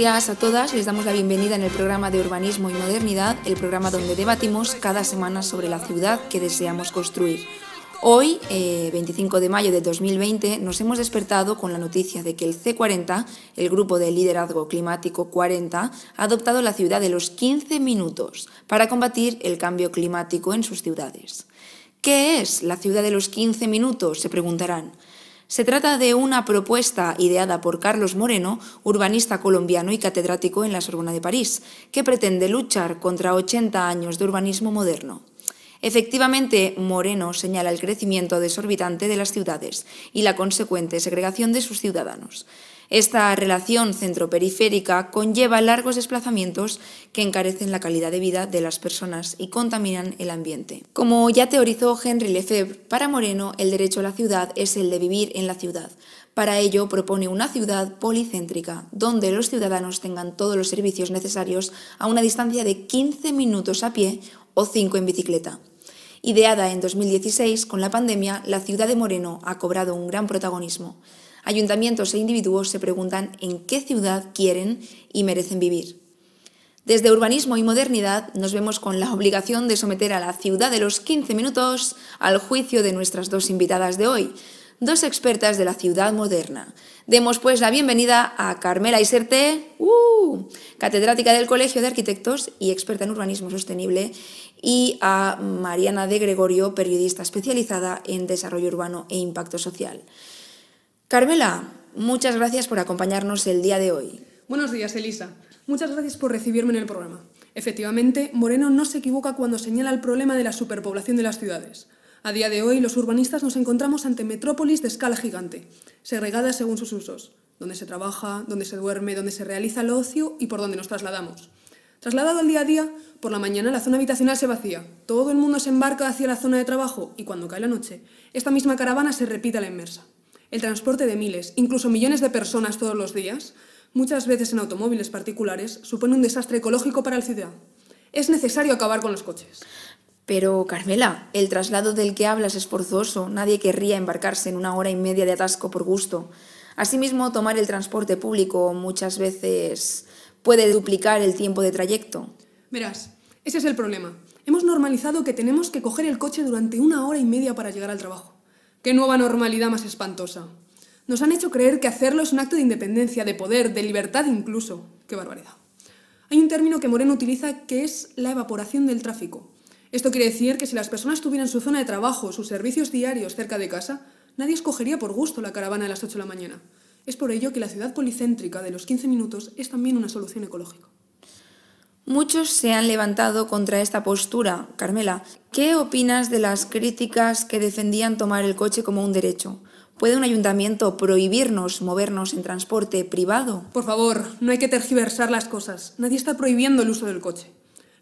días a todas, les damos la bienvenida en el programa de Urbanismo y Modernidad, el programa donde debatimos cada semana sobre la ciudad que deseamos construir. Hoy, 25 eh, de mayo de 2020, nos hemos despertado con la noticia de que el C40, el Grupo de Liderazgo Climático 40, ha adoptado la ciudad de los 15 minutos para combatir el cambio climático en sus ciudades. ¿Qué es la ciudad de los 15 minutos? Se preguntarán. Se trata de una propuesta ideada por Carlos Moreno, urbanista colombiano y catedrático en la Sorbona de París, que pretende luchar contra 80 años de urbanismo moderno. Efectivamente, Moreno señala el crecimiento desorbitante de las ciudades y la consecuente segregación de sus ciudadanos. Esta relación centro-periférica conlleva largos desplazamientos que encarecen la calidad de vida de las personas y contaminan el ambiente. Como ya teorizó Henry Lefebvre, para Moreno el derecho a la ciudad es el de vivir en la ciudad. Para ello propone una ciudad policéntrica, donde los ciudadanos tengan todos los servicios necesarios a una distancia de 15 minutos a pie o 5 en bicicleta. Ideada en 2016, con la pandemia, la ciudad de Moreno ha cobrado un gran protagonismo ayuntamientos e individuos se preguntan en qué ciudad quieren y merecen vivir. Desde urbanismo y modernidad nos vemos con la obligación de someter a la ciudad de los 15 minutos al juicio de nuestras dos invitadas de hoy, dos expertas de la ciudad moderna. Demos pues la bienvenida a Carmela Iserte, uh, catedrática del Colegio de Arquitectos y experta en urbanismo sostenible, y a Mariana de Gregorio, periodista especializada en desarrollo urbano e impacto social. Carmela, muchas gracias por acompañarnos el día de hoy. Buenos días, Elisa. Muchas gracias por recibirme en el programa. Efectivamente, Moreno no se equivoca cuando señala el problema de la superpoblación de las ciudades. A día de hoy, los urbanistas nos encontramos ante metrópolis de escala gigante, segregadas según sus usos, donde se trabaja, donde se duerme, donde se realiza el ocio y por donde nos trasladamos. Trasladado el día a día, por la mañana la zona habitacional se vacía, todo el mundo se embarca hacia la zona de trabajo y cuando cae la noche, esta misma caravana se repite a la inmersa el transporte de miles, incluso millones de personas todos los días, muchas veces en automóviles particulares, supone un desastre ecológico para el ciudad. Es necesario acabar con los coches. Pero, Carmela, el traslado del que hablas es forzoso. Nadie querría embarcarse en una hora y media de atasco por gusto. Asimismo, tomar el transporte público muchas veces puede duplicar el tiempo de trayecto. Verás, ese es el problema. Hemos normalizado que tenemos que coger el coche durante una hora y media para llegar al trabajo. Qué nueva normalidad más espantosa. Nos han hecho creer que hacerlo es un acto de independencia, de poder, de libertad incluso. Qué barbaridad. Hay un término que Moreno utiliza que es la evaporación del tráfico. Esto quiere decir que si las personas tuvieran su zona de trabajo, sus servicios diarios cerca de casa, nadie escogería por gusto la caravana de las 8 de la mañana. Es por ello que la ciudad policéntrica de los 15 minutos es también una solución ecológica. Muchos se han levantado contra esta postura. Carmela, ¿qué opinas de las críticas que defendían tomar el coche como un derecho? ¿Puede un ayuntamiento prohibirnos movernos en transporte privado? Por favor, no hay que tergiversar las cosas. Nadie está prohibiendo el uso del coche.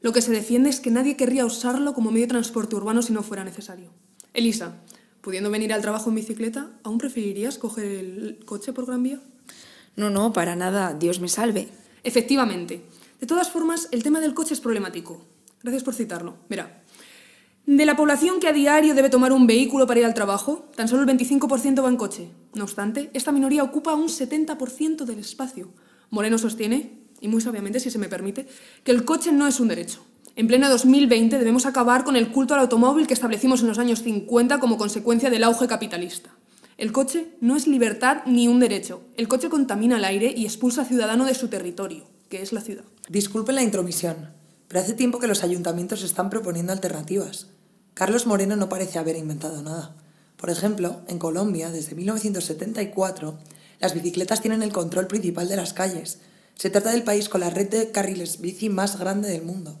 Lo que se defiende es que nadie querría usarlo como medio de transporte urbano si no fuera necesario. Elisa, pudiendo venir al trabajo en bicicleta, ¿aún preferirías coger el coche por Gran Vía? No, no, para nada. Dios me salve. Efectivamente. De todas formas, el tema del coche es problemático. Gracias por citarlo. Mira, de la población que a diario debe tomar un vehículo para ir al trabajo, tan solo el 25% va en coche. No obstante, esta minoría ocupa un 70% del espacio. Moreno sostiene, y muy sabiamente si se me permite, que el coche no es un derecho. En pleno 2020 debemos acabar con el culto al automóvil que establecimos en los años 50 como consecuencia del auge capitalista. El coche no es libertad ni un derecho. El coche contamina el aire y expulsa al ciudadano de su territorio, que es la ciudad. Disculpen la intromisión, pero hace tiempo que los ayuntamientos están proponiendo alternativas. Carlos Moreno no parece haber inventado nada. Por ejemplo, en Colombia, desde 1974, las bicicletas tienen el control principal de las calles. Se trata del país con la red de carriles bici más grande del mundo.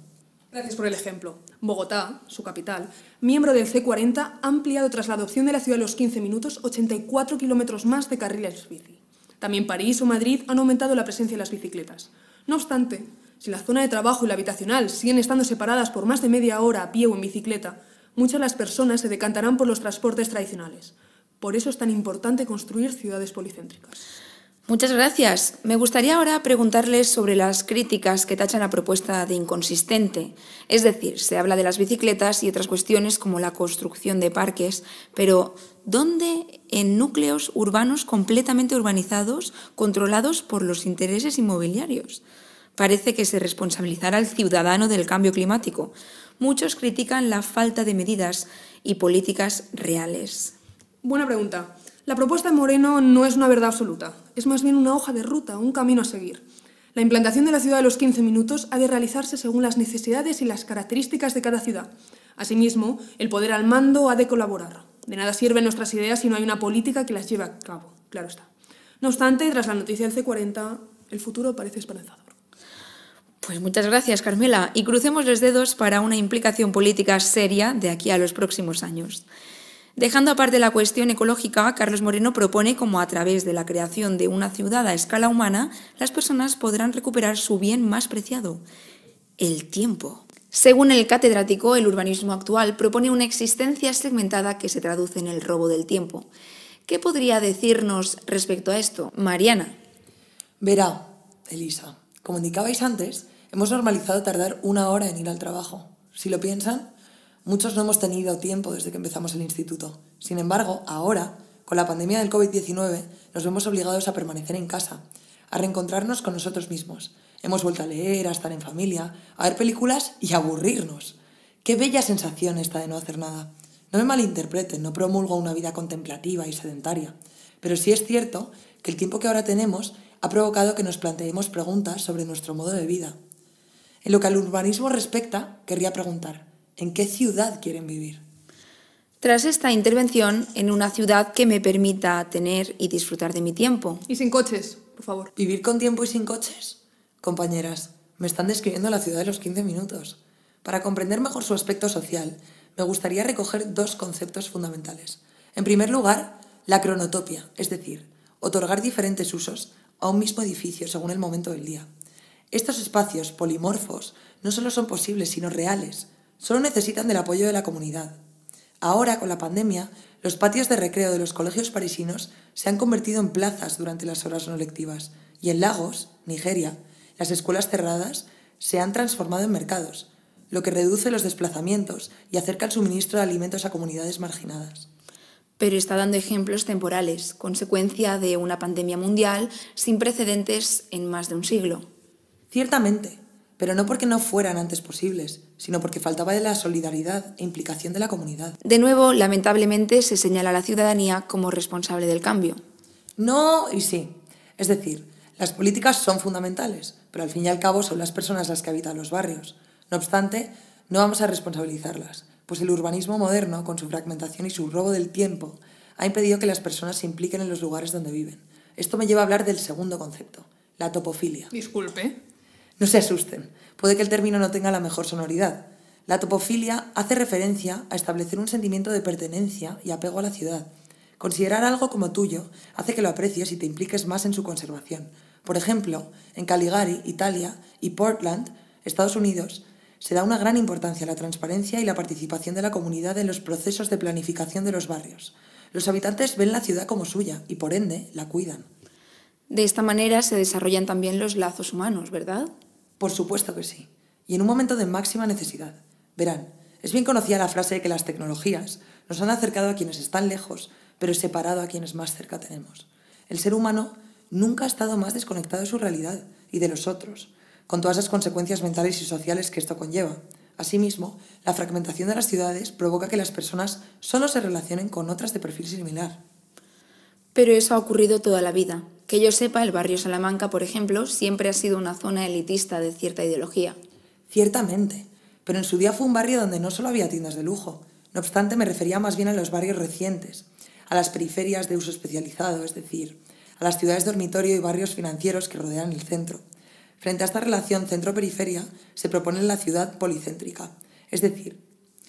Gracias por el ejemplo. Bogotá, su capital, miembro del C40, ha ampliado tras la adopción de la ciudad de los 15 minutos 84 kilómetros más de carriles bici. También París o Madrid han aumentado la presencia de las bicicletas. No obstante, si la zona de trabajo y la habitacional siguen estando separadas por más de media hora a pie o en bicicleta, muchas de las personas se decantarán por los transportes tradicionales. Por eso es tan importante construir ciudades policéntricas. Muchas gracias. Me gustaría ahora preguntarles sobre las críticas que tachan la propuesta de inconsistente. Es decir, se habla de las bicicletas y otras cuestiones como la construcción de parques, pero ¿dónde en núcleos urbanos completamente urbanizados, controlados por los intereses inmobiliarios? Parece que se responsabilizará al ciudadano del cambio climático. Muchos critican la falta de medidas y políticas reales. Buena pregunta. La propuesta de Moreno no es una verdad absoluta, es más bien una hoja de ruta, un camino a seguir. La implantación de la ciudad de los 15 minutos ha de realizarse según las necesidades y las características de cada ciudad. Asimismo, el poder al mando ha de colaborar. De nada sirven nuestras ideas si no hay una política que las lleve a cabo, claro está. No obstante, tras la noticia del C40, el futuro parece esperanzador. Pues muchas gracias, Carmela, y crucemos los dedos para una implicación política seria de aquí a los próximos años. Dejando aparte la cuestión ecológica, Carlos Moreno propone cómo a través de la creación de una ciudad a escala humana, las personas podrán recuperar su bien más preciado, el tiempo. Según el catedrático, el urbanismo actual propone una existencia segmentada que se traduce en el robo del tiempo. ¿Qué podría decirnos respecto a esto, Mariana? Verá, Elisa, como indicabais antes, hemos normalizado tardar una hora en ir al trabajo. Si lo piensan, muchos no hemos tenido tiempo desde que empezamos el instituto. Sin embargo, ahora, con la pandemia del COVID-19, nos vemos obligados a permanecer en casa, a reencontrarnos con nosotros mismos. Hemos vuelto a leer, a estar en familia, a ver películas y a aburrirnos. Qué bella sensación esta de no hacer nada. No me malinterpreten, no promulgo una vida contemplativa y sedentaria, pero sí es cierto que el tiempo que ahora tenemos ha provocado que nos planteemos preguntas sobre nuestro modo de vida. En lo que al urbanismo respecta, querría preguntar, ¿en qué ciudad quieren vivir? Tras esta intervención, en una ciudad que me permita tener y disfrutar de mi tiempo. Y sin coches, por favor. ¿Vivir con tiempo y sin coches? Compañeras, me están describiendo la ciudad de los 15 minutos. Para comprender mejor su aspecto social, me gustaría recoger dos conceptos fundamentales. En primer lugar, la cronotopia, es decir, otorgar diferentes usos a un mismo edificio según el momento del día. Estos espacios polimorfos no solo son posibles, sino reales. Solo necesitan del apoyo de la comunidad. Ahora, con la pandemia, los patios de recreo de los colegios parisinos se han convertido en plazas durante las horas no lectivas y en Lagos, Nigeria, las escuelas cerradas se han transformado en mercados, lo que reduce los desplazamientos y acerca el suministro de alimentos a comunidades marginadas pero está dando ejemplos temporales, consecuencia de una pandemia mundial sin precedentes en más de un siglo. Ciertamente, pero no porque no fueran antes posibles, sino porque faltaba de la solidaridad e implicación de la comunidad. De nuevo, lamentablemente, se señala a la ciudadanía como responsable del cambio. No y sí. Es decir, las políticas son fundamentales, pero al fin y al cabo son las personas las que habitan los barrios. No obstante, no vamos a responsabilizarlas, pues el urbanismo moderno, con su fragmentación y su robo del tiempo, ha impedido que las personas se impliquen en los lugares donde viven. Esto me lleva a hablar del segundo concepto, la topofilia. Disculpe. No se asusten, puede que el término no tenga la mejor sonoridad. La topofilia hace referencia a establecer un sentimiento de pertenencia y apego a la ciudad. Considerar algo como tuyo hace que lo aprecies y te impliques más en su conservación. Por ejemplo, en Caligari, Italia, y Portland, Estados Unidos, se da una gran importancia a la transparencia y la participación de la comunidad en los procesos de planificación de los barrios. Los habitantes ven la ciudad como suya y por ende la cuidan. De esta manera se desarrollan también los lazos humanos, ¿verdad? Por supuesto que sí. Y en un momento de máxima necesidad. Verán, es bien conocida la frase de que las tecnologías nos han acercado a quienes están lejos, pero separado a quienes más cerca tenemos. El ser humano nunca ha estado más desconectado de su realidad y de los otros, con todas las consecuencias mentales y sociales que esto conlleva. Asimismo, la fragmentación de las ciudades provoca que las personas solo se relacionen con otras de perfil similar. Pero eso ha ocurrido toda la vida. Que yo sepa, el barrio Salamanca, por ejemplo, siempre ha sido una zona elitista de cierta ideología. Ciertamente, pero en su día fue un barrio donde no solo había tiendas de lujo. No obstante, me refería más bien a los barrios recientes, a las periferias de uso especializado, es decir, a las ciudades dormitorio y barrios financieros que rodean el centro. Frente a esta relación centro-periferia, se propone la ciudad policéntrica, es decir,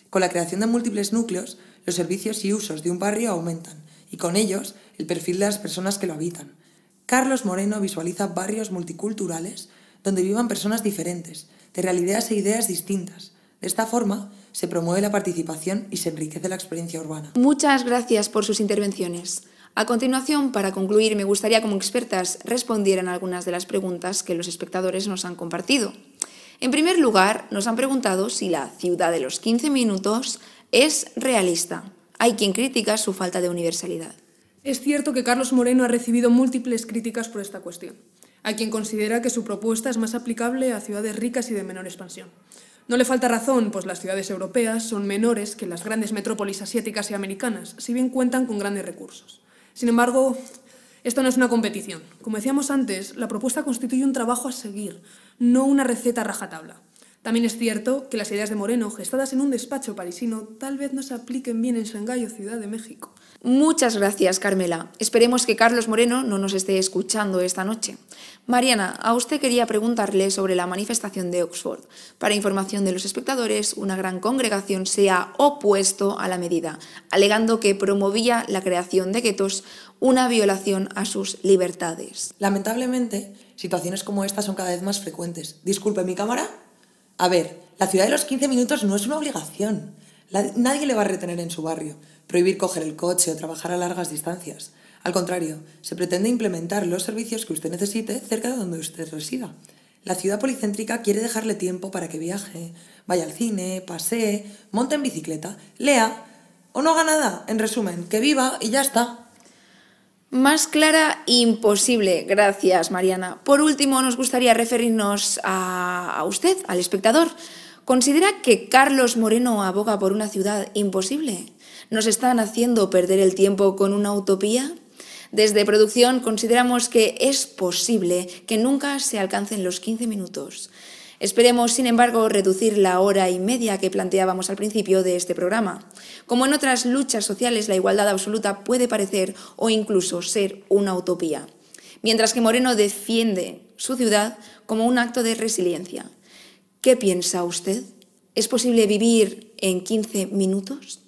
con la creación de múltiples núcleos, los servicios y usos de un barrio aumentan, y con ellos el perfil de las personas que lo habitan. Carlos Moreno visualiza barrios multiculturales donde vivan personas diferentes, de realidades e ideas distintas. De esta forma, se promueve la participación y se enriquece la experiencia urbana. Muchas gracias por sus intervenciones. A continuación, para concluir, me gustaría como expertas respondieran algunas de las preguntas que los espectadores nos han compartido. En primer lugar, nos han preguntado si la ciudad de los 15 minutos es realista. Hay quien critica su falta de universalidad. Es cierto que Carlos Moreno ha recibido múltiples críticas por esta cuestión. Hay quien considera que su propuesta es más aplicable a ciudades ricas y de menor expansión. No le falta razón, pues las ciudades europeas son menores que las grandes metrópolis asiáticas y americanas, si bien cuentan con grandes recursos. Sin embargo, esto no es una competición. Como decíamos antes, la propuesta constituye un trabajo a seguir, no una receta rajatabla. También es cierto que las ideas de Moreno, gestadas en un despacho parisino, tal vez no se apliquen bien en Shanghái o Ciudad de México. Muchas gracias, Carmela. Esperemos que Carlos Moreno no nos esté escuchando esta noche. Mariana, a usted quería preguntarle sobre la manifestación de Oxford. Para información de los espectadores, una gran congregación se ha opuesto a la medida, alegando que promovía la creación de guetos, una violación a sus libertades. Lamentablemente, situaciones como esta son cada vez más frecuentes. Disculpe, mi cámara, a ver, la ciudad de los 15 minutos no es una obligación. nadie le va a retener en su barrio, prohibir coger el coche o trabajar a largas distancias. Al contrario, se pretende implementar los servicios que usted necesite cerca de donde usted resida. La ciudad policéntrica quiere dejarle tiempo para que viaje, vaya al cine, pasee, monte en bicicleta, lea o no haga nada. En resumen, que viva y ya está. Más clara, imposible. Gracias, Mariana. Por último, nos gustaría referirnos a, usted, al espectador. ¿Considera que Carlos Moreno aboga por una ciudad imposible? ¿Nos están haciendo perder el tiempo con una utopía? Desde producción consideramos que es posible que nunca se alcancen los 15 minutos. Esperemos, sin embargo, reducir la hora y media que planteábamos al principio de este programa. Como en otras luchas sociales, la igualdad absoluta puede parecer o incluso ser una utopía. Mientras que Moreno defiende su ciudad como un acto de resiliencia. ¿Qué piensa usted? ¿Es posible vivir en 15 minutos?